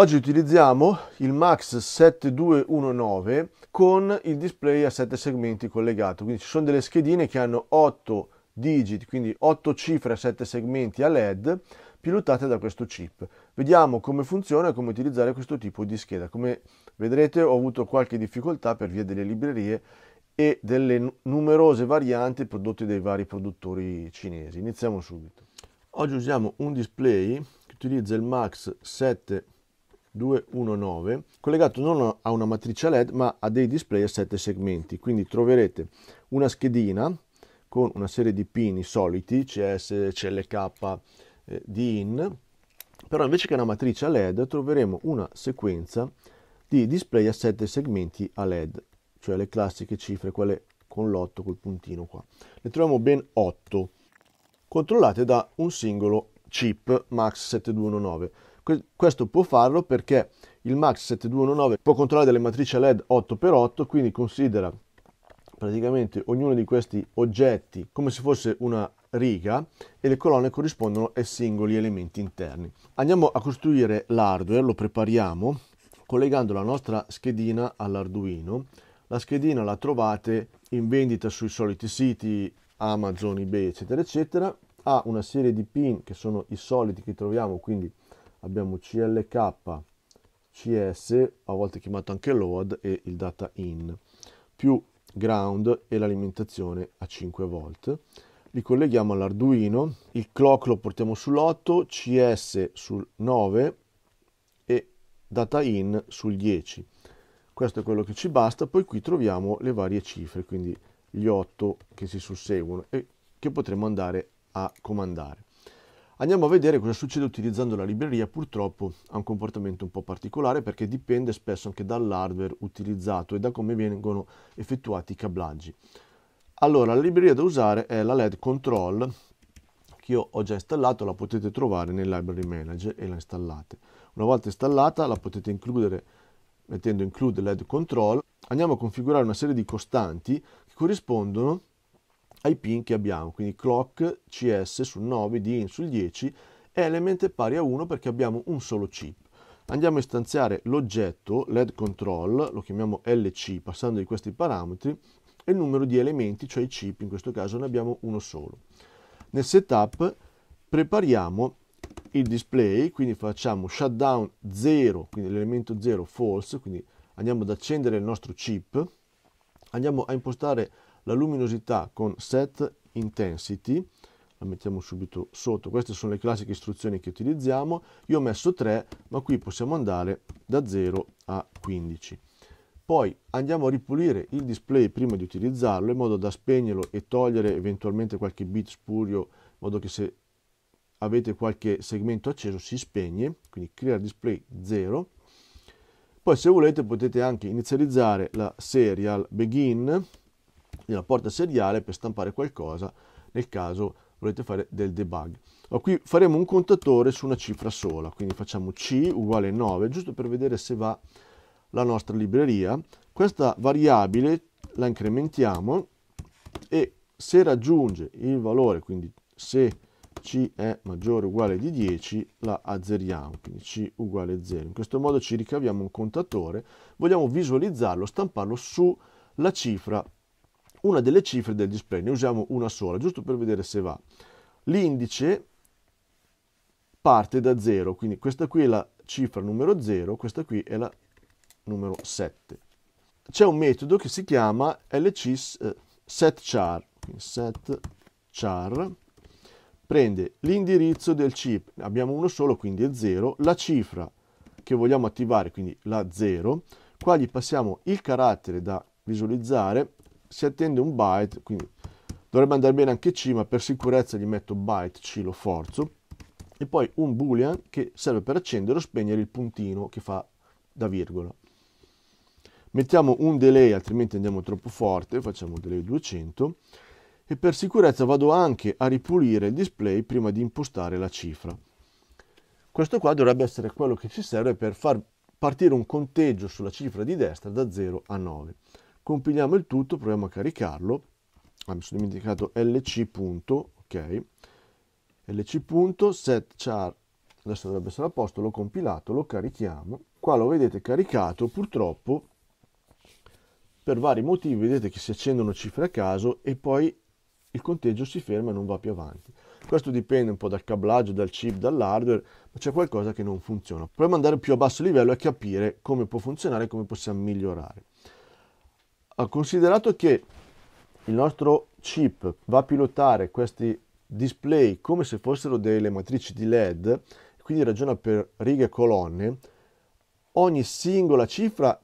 Oggi utilizziamo il Max 7219 con il display a 7 segmenti collegato, quindi ci sono delle schedine che hanno 8 digit, quindi 8 cifre a 7 segmenti a LED pilotate da questo chip. Vediamo come funziona e come utilizzare questo tipo di scheda. Come vedrete ho avuto qualche difficoltà per via delle librerie e delle numerose varianti prodotte dai vari produttori cinesi. Iniziamo subito. Oggi usiamo un display che utilizza il Max 7 219 collegato non a una matrice LED ma a dei display a 7 segmenti. Quindi troverete una schedina con una serie di pini soliti CS, CLK, eh, DIN, però invece che una matrice a LED troveremo una sequenza di display a 7 segmenti a LED, cioè le classiche cifre, quelle con l'8 col puntino qua. Ne troviamo ben 8 controllate da un singolo chip max 7219 questo può farlo perché il Max 7219 può controllare delle matrici LED 8x8, quindi considera praticamente ognuno di questi oggetti come se fosse una riga e le colonne corrispondono ai singoli elementi interni. Andiamo a costruire l'hardware, lo prepariamo collegando la nostra schedina all'Arduino. La schedina la trovate in vendita sui soliti siti Amazon, eBay, eccetera, eccetera. Ha una serie di pin che sono i soliti che troviamo, quindi abbiamo CLK, CS, a volte chiamato anche load, e il data in, più ground e l'alimentazione a 5 volt. Li colleghiamo all'Arduino, il clock lo portiamo sull'8, CS sul 9 e data in sul 10. Questo è quello che ci basta, poi qui troviamo le varie cifre, quindi gli 8 che si susseguono e che potremo andare a comandare. Andiamo a vedere cosa succede utilizzando la libreria, purtroppo ha un comportamento un po' particolare perché dipende spesso anche dall'hardware utilizzato e da come vengono effettuati i cablaggi. Allora, la libreria da usare è la LED Control che io ho già installato, la potete trovare nel Library Manager e la installate. Una volta installata la potete includere mettendo include LED Control. Andiamo a configurare una serie di costanti che corrispondono ai pin che abbiamo, quindi clock CS sul 9, DIN sul 10, element è pari a 1 perché abbiamo un solo chip. Andiamo a istanziare l'oggetto LED control, lo chiamiamo LC, passando di questi parametri, e il numero di elementi, cioè i chip, in questo caso ne abbiamo uno solo. Nel setup prepariamo il display, quindi facciamo shutdown 0, quindi l'elemento 0 false, quindi andiamo ad accendere il nostro chip, andiamo a impostare la luminosità con set intensity, la mettiamo subito sotto, queste sono le classiche istruzioni che utilizziamo, io ho messo 3, ma qui possiamo andare da 0 a 15. Poi andiamo a ripulire il display prima di utilizzarlo, in modo da spegnerlo e togliere eventualmente qualche bit spurio, in modo che se avete qualche segmento acceso si spegne, quindi clear display 0. Poi se volete potete anche inizializzare la serial begin, nella porta seriale per stampare qualcosa nel caso volete fare del debug. Allora, qui faremo un contatore su una cifra sola, quindi facciamo C uguale 9, giusto per vedere se va la nostra libreria. Questa variabile la incrementiamo e se raggiunge il valore, quindi se C è maggiore o uguale di 10, la azzeriamo, quindi C uguale 0. In questo modo ci ricaviamo un contatore, vogliamo visualizzarlo, stamparlo sulla cifra una delle cifre del display, ne usiamo una sola, giusto per vedere se va. L'indice parte da 0, quindi questa qui è la cifra numero 0, questa qui è la numero 7. C'è un metodo che si chiama lc eh, setchar, setchar prende l'indirizzo del chip, abbiamo uno solo quindi è 0, la cifra che vogliamo attivare quindi la 0, qua gli passiamo il carattere da visualizzare si attende un byte, quindi dovrebbe andare bene anche C, ma per sicurezza gli metto byte, C lo forzo, e poi un boolean che serve per accendere o spegnere il puntino che fa da virgola. Mettiamo un delay, altrimenti andiamo troppo forte, facciamo un delay 200, e per sicurezza vado anche a ripulire il display prima di impostare la cifra. Questo qua dovrebbe essere quello che ci serve per far partire un conteggio sulla cifra di destra da 0 a 9 compiliamo il tutto, proviamo a caricarlo, ah, mi sono dimenticato lc. Punto, ok, lc. adesso dovrebbe essere a posto, l'ho compilato, lo carichiamo, qua lo vedete caricato, purtroppo per vari motivi vedete che si accendono cifre a caso e poi il conteggio si ferma e non va più avanti. Questo dipende un po' dal cablaggio, dal chip, dall'hardware, ma c'è qualcosa che non funziona. Proviamo ad andare più a basso livello e capire come può funzionare e come possiamo migliorare. Considerato che il nostro chip va a pilotare questi display come se fossero delle matrici di LED, quindi ragiona per righe e colonne, ogni singola cifra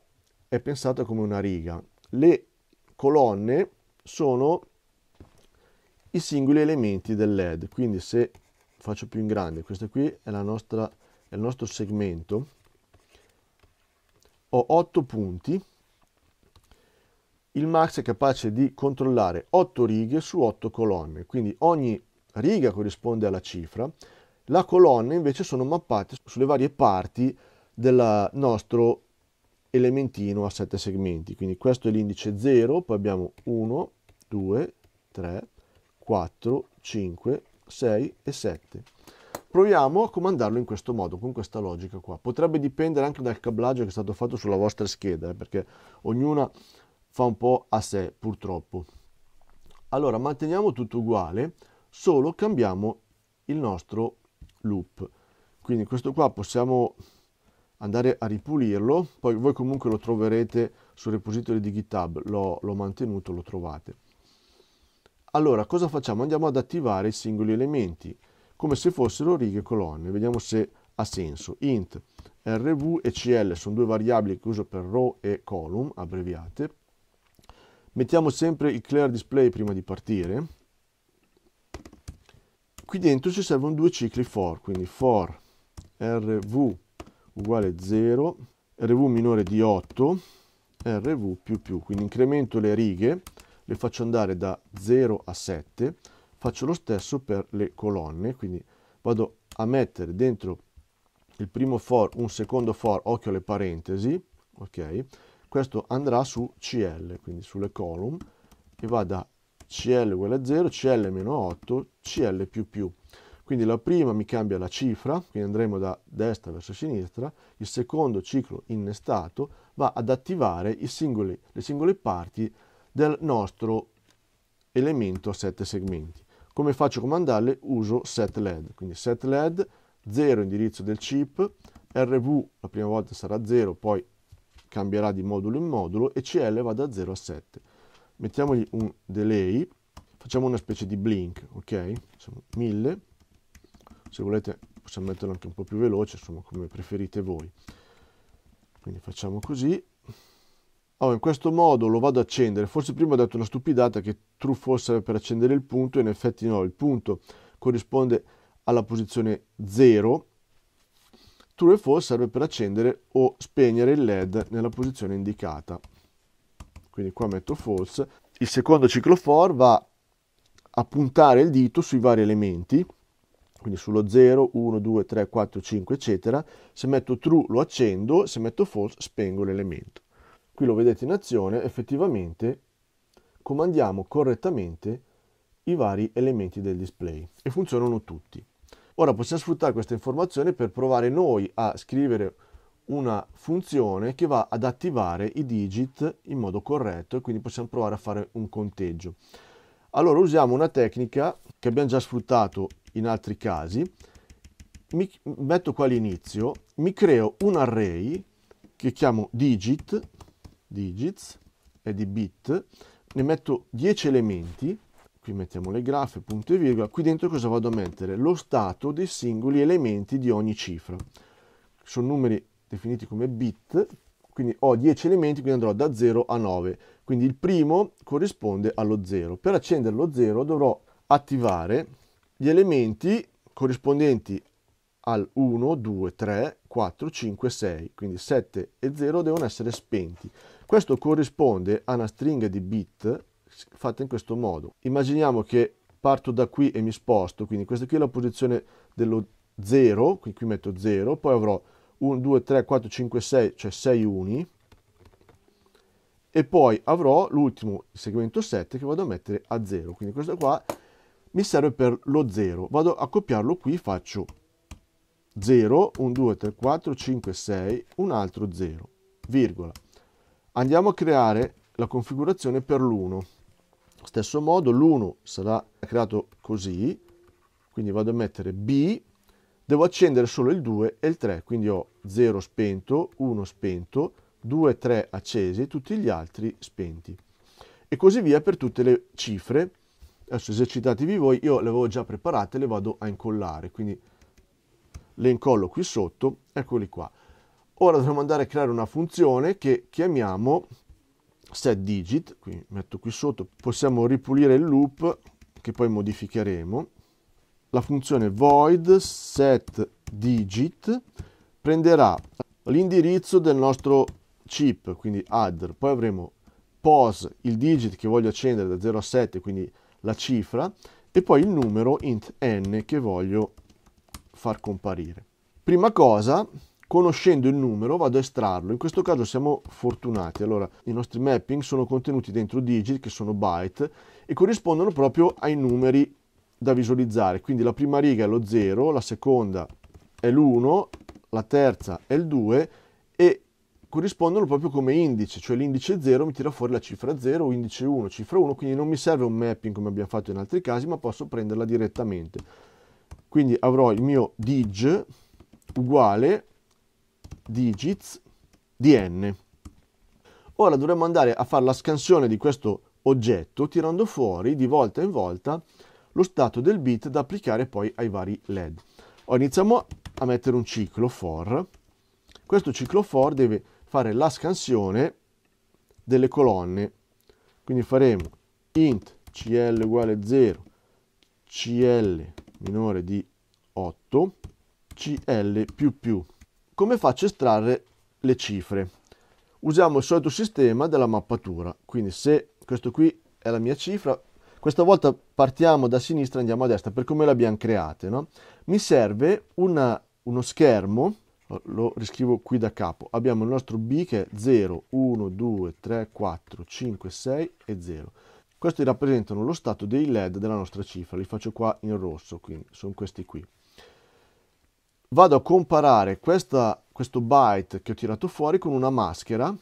è pensata come una riga. Le colonne sono i singoli elementi del LED, quindi se faccio più in grande, questo qui è, nostra, è il nostro segmento, ho 8 punti, il Max è capace di controllare 8 righe su 8 colonne, quindi ogni riga corrisponde alla cifra, la colonna invece sono mappate sulle varie parti del nostro elementino a 7 segmenti, quindi questo è l'indice 0, poi abbiamo 1, 2, 3, 4, 5, 6 e 7. Proviamo a comandarlo in questo modo, con questa logica qua. Potrebbe dipendere anche dal cablaggio che è stato fatto sulla vostra scheda, eh, perché ognuna fa un po' a sé purtroppo. Allora manteniamo tutto uguale, solo cambiamo il nostro loop. Quindi questo qua possiamo andare a ripulirlo, poi voi comunque lo troverete sul repository di GitHub, l'ho mantenuto, lo trovate. Allora, cosa facciamo? Andiamo ad attivare i singoli elementi, come se fossero righe e colonne. Vediamo se ha senso. Int, rv e cl sono due variabili che uso per row e column, abbreviate, mettiamo sempre il clear display prima di partire qui dentro ci servono due cicli for quindi for rv uguale 0 rv minore di 8 rv più più quindi incremento le righe le faccio andare da 0 a 7 faccio lo stesso per le colonne quindi vado a mettere dentro il primo for un secondo for occhio alle parentesi ok questo andrà su CL, quindi sulle column, e va da CL uguale a 0, CL meno 8, CL più più. Quindi la prima mi cambia la cifra, quindi andremo da destra verso sinistra, il secondo ciclo innestato va ad attivare singoli, le singole parti del nostro elemento a 7 segmenti. Come faccio a comandarle? Uso set LED, quindi set LED, 0 indirizzo del chip, RV la prima volta sarà 0, poi cambierà di modulo in modulo e CL va da 0 a 7. Mettiamogli un delay, facciamo una specie di blink, ok? Facciamo 1000, se volete possiamo metterlo anche un po' più veloce, insomma come preferite voi. Quindi facciamo così. Oh, in questo modo lo vado ad accendere, forse prima ho detto una stupidata che true fosse per accendere il punto, in effetti no, il punto corrisponde alla posizione 0 True e false serve per accendere o spegnere il LED nella posizione indicata. Quindi qua metto false. Il secondo ciclo for va a puntare il dito sui vari elementi, quindi sullo 0, 1, 2, 3, 4, 5, eccetera. Se metto true lo accendo, se metto false spengo l'elemento. Qui lo vedete in azione, effettivamente comandiamo correttamente i vari elementi del display e funzionano tutti. Ora possiamo sfruttare questa informazione per provare noi a scrivere una funzione che va ad attivare i digit in modo corretto e quindi possiamo provare a fare un conteggio. Allora usiamo una tecnica che abbiamo già sfruttato in altri casi, mi metto qua l'inizio, mi creo un array che chiamo digit, digits, è di bit, ne metto 10 elementi qui mettiamo le graffe, punto e virgola, qui dentro cosa vado a mettere? Lo stato dei singoli elementi di ogni cifra. Sono numeri definiti come bit, quindi ho 10 elementi, quindi andrò da 0 a 9. Quindi il primo corrisponde allo 0. Per accendere lo 0 dovrò attivare gli elementi corrispondenti al 1, 2, 3, 4, 5, 6, quindi 7 e 0 devono essere spenti. Questo corrisponde a una stringa di bit fatta in questo modo. Immaginiamo che parto da qui e mi sposto, quindi questa qui è la posizione dello 0, quindi qui metto 0, poi avrò 1, 2, 3, 4, 5, 6, cioè 6 uni, e poi avrò l'ultimo segmento 7 che vado a mettere a 0, quindi questo qua mi serve per lo 0, vado a copiarlo qui, faccio 0, 1, 2, 3, 4, 5, 6, un altro 0, virgola. Andiamo a creare la configurazione per l'1. Stesso modo l'1 sarà creato così, quindi vado a mettere B, devo accendere solo il 2 e il 3, quindi ho 0 spento, 1 spento, 2, 3 accesi, tutti gli altri spenti. E così via per tutte le cifre. Adesso esercitatevi voi, io le avevo già preparate, le vado a incollare, quindi le incollo qui sotto, eccoli qua. Ora dobbiamo andare a creare una funzione che chiamiamo set digit, qui metto qui sotto, possiamo ripulire il loop che poi modificheremo, la funzione void set digit prenderà l'indirizzo del nostro chip, quindi adder, poi avremo pause il digit che voglio accendere da 0 a 7, quindi la cifra, e poi il numero int n che voglio far comparire. Prima cosa, conoscendo il numero vado a estrarlo. In questo caso siamo fortunati. Allora, i nostri mapping sono contenuti dentro digit, che sono byte, e corrispondono proprio ai numeri da visualizzare. Quindi la prima riga è lo 0, la seconda è l'1, la terza è il 2 e corrispondono proprio come indice, cioè l'indice 0 mi tira fuori la cifra 0, indice 1, cifra 1, quindi non mi serve un mapping come abbiamo fatto in altri casi, ma posso prenderla direttamente. Quindi avrò il mio dig uguale digits di n. Ora dovremmo andare a fare la scansione di questo oggetto tirando fuori di volta in volta lo stato del bit da applicare poi ai vari LED. Ora iniziamo a mettere un ciclo for. Questo ciclo for deve fare la scansione delle colonne. Quindi faremo int cl uguale 0, cl minore di 8, cl più più come faccio a estrarre le cifre? Usiamo il solito sistema della mappatura, quindi se questo qui è la mia cifra, questa volta partiamo da sinistra e andiamo a destra per come l'abbiamo creata. No? Mi serve una, uno schermo, lo riscrivo qui da capo, abbiamo il nostro B che è 0, 1, 2, 3, 4, 5, 6 e 0. Questi rappresentano lo stato dei LED della nostra cifra, li faccio qua in rosso, quindi sono questi qui vado a comparare questa, questo byte che ho tirato fuori con una maschera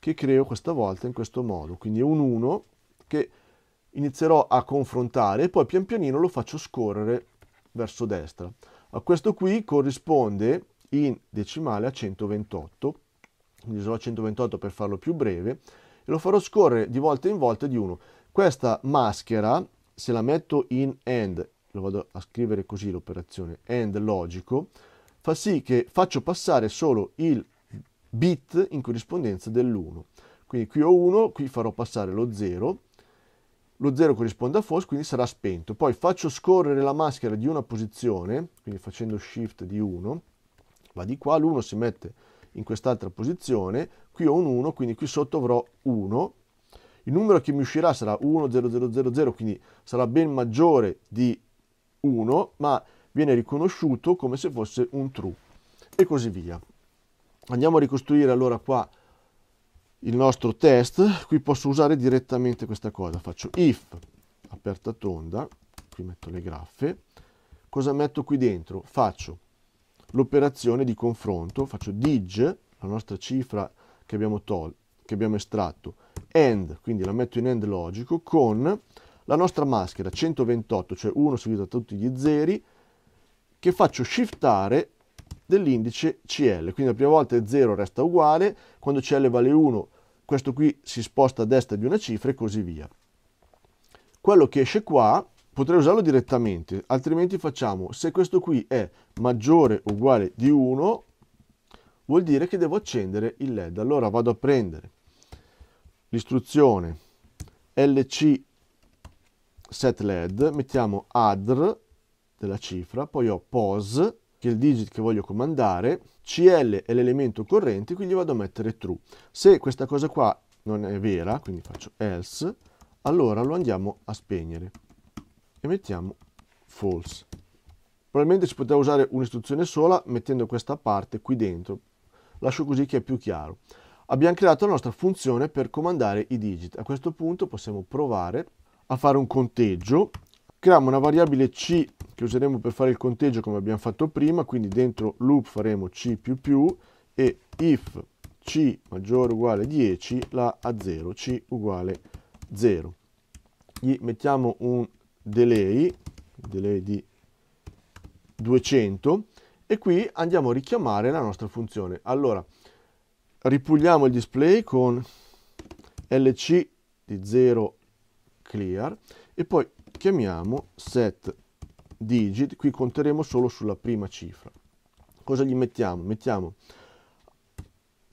che creo questa volta in questo modo. Quindi è un 1 che inizierò a confrontare e poi pian pianino lo faccio scorrere verso destra. A questo qui corrisponde in decimale a 128, quindi userò 128 per farlo più breve, e lo farò scorrere di volta in volta di 1. Questa maschera, se la metto in AND lo vado a scrivere così l'operazione AND logico, fa sì che faccio passare solo il bit in corrispondenza dell'1. Quindi qui ho 1, qui farò passare lo 0, lo 0 corrisponde a false, quindi sarà spento. Poi faccio scorrere la maschera di una posizione, quindi facendo shift di 1, va di qua, l'1 si mette in quest'altra posizione, qui ho un 1, quindi qui sotto avrò 1, il numero che mi uscirà sarà 1, 0, 0, 0, 0, quindi sarà ben maggiore di 1, ma viene riconosciuto come se fosse un true e così via. Andiamo a ricostruire allora qua il nostro test, qui posso usare direttamente questa cosa, faccio if, aperta tonda, qui metto le graffe, cosa metto qui dentro? Faccio l'operazione di confronto, faccio dig, la nostra cifra che abbiamo, tol che abbiamo estratto, end, quindi la metto in end logico, con la nostra maschera 128, cioè 1 seguito da tutti gli zeri, che faccio shiftare dell'indice CL. Quindi la prima volta è 0 resta uguale, quando CL vale 1 questo qui si sposta a destra di una cifra e così via. Quello che esce qua potrei usarlo direttamente, altrimenti facciamo se questo qui è maggiore o uguale di 1 vuol dire che devo accendere il LED. Allora vado a prendere l'istruzione LC set LED, mettiamo ADR della cifra, poi ho POS, che è il digit che voglio comandare, CL è l'elemento corrente, quindi vado a mettere true. Se questa cosa qua non è vera, quindi faccio else, allora lo andiamo a spegnere e mettiamo false. Probabilmente si poteva usare un'istruzione sola mettendo questa parte qui dentro. Lascio così che è più chiaro. Abbiamo creato la nostra funzione per comandare i digit. A questo punto possiamo provare a fare un conteggio. Creiamo una variabile C che useremo per fare il conteggio come abbiamo fatto prima, quindi dentro loop faremo C++ e if C maggiore o uguale 10 la a 0, C uguale 0. Gli mettiamo un delay, delay di 200 e qui andiamo a richiamare la nostra funzione. Allora, ripuliamo il display con lc di 0 clear e poi chiamiamo set digit, qui conteremo solo sulla prima cifra. Cosa gli mettiamo? Mettiamo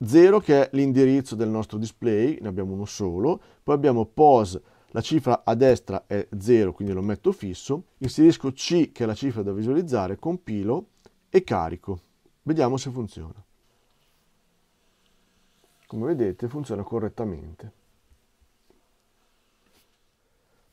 0 che è l'indirizzo del nostro display, ne abbiamo uno solo, poi abbiamo pose, la cifra a destra è 0 quindi lo metto fisso, inserisco C che è la cifra da visualizzare, compilo e carico. Vediamo se funziona. Come vedete funziona correttamente.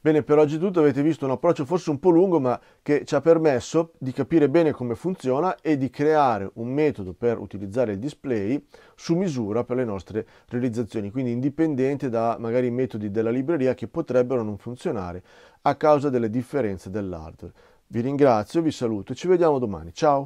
Bene, per oggi è tutto, avete visto un approccio forse un po' lungo ma che ci ha permesso di capire bene come funziona e di creare un metodo per utilizzare il display su misura per le nostre realizzazioni, quindi indipendente da magari i metodi della libreria che potrebbero non funzionare a causa delle differenze dell'hardware. Vi ringrazio, vi saluto e ci vediamo domani, ciao!